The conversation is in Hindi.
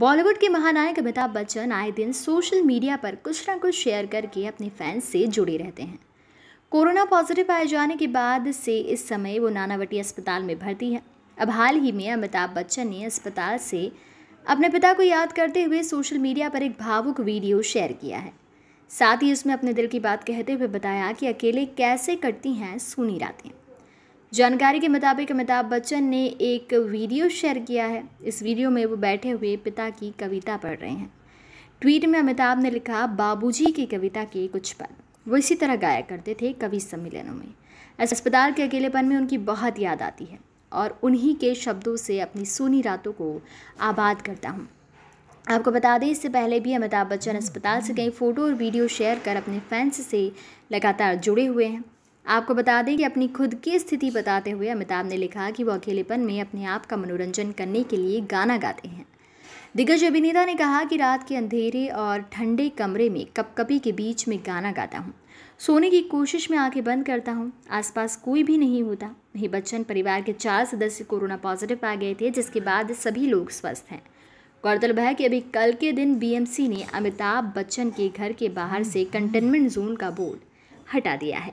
बॉलीवुड के महानायक अमिताभ बच्चन आए दिन सोशल मीडिया पर कुछ ना कुछ शेयर करके अपने फैंस से जुड़े रहते हैं कोरोना पॉजिटिव पाए जाने के बाद से इस समय वो नानावटी अस्पताल में भर्ती है अब हाल ही में अमिताभ बच्चन ने अस्पताल से अपने पिता को याद करते हुए सोशल मीडिया पर एक भावुक वीडियो शेयर किया है साथ ही उसमें अपने दिल की बात कहते हुए बताया कि अकेले कैसे कटती हैं सुनी रातें जानकारी के मुताबिक अमिताभ बच्चन ने एक वीडियो शेयर किया है इस वीडियो में वो बैठे हुए पिता की कविता पढ़ रहे हैं ट्वीट में अमिताभ ने लिखा बाबूजी की कविता के कुछ पद वो इसी तरह गाया करते थे कवि सम्मेलनों में अस्पताल के अकेलेपन में उनकी बहुत याद आती है और उन्हीं के शब्दों से अपनी सोनी रातों को आबाद करता हूँ आपको बता दें इससे पहले भी अमिताभ बच्चन अस्पताल से कई फ़ोटो और वीडियो शेयर कर अपने फैंस से लगातार जुड़े हुए हैं आपको बता दें कि अपनी खुद की स्थिति बताते हुए अमिताभ ने लिखा कि वो अकेलेपन में अपने आप का मनोरंजन करने के लिए गाना गाते हैं दिग्गज अभिनेता ने कहा कि रात के अंधेरे और ठंडे कमरे में कपकपी के बीच में गाना गाता हूँ सोने की कोशिश में आंखें बंद करता हूँ आसपास कोई भी नहीं होता वहीं बच्चन परिवार के चार सदस्य कोरोना पॉजिटिव आ गए थे जिसके बाद सभी लोग स्वस्थ हैं गौरतलब है कि अभी कल के दिन बीएमसी ने अमिताभ बच्चन के घर के बाहर से कंटेनमेंट जोन का बोर्ड हटा दिया है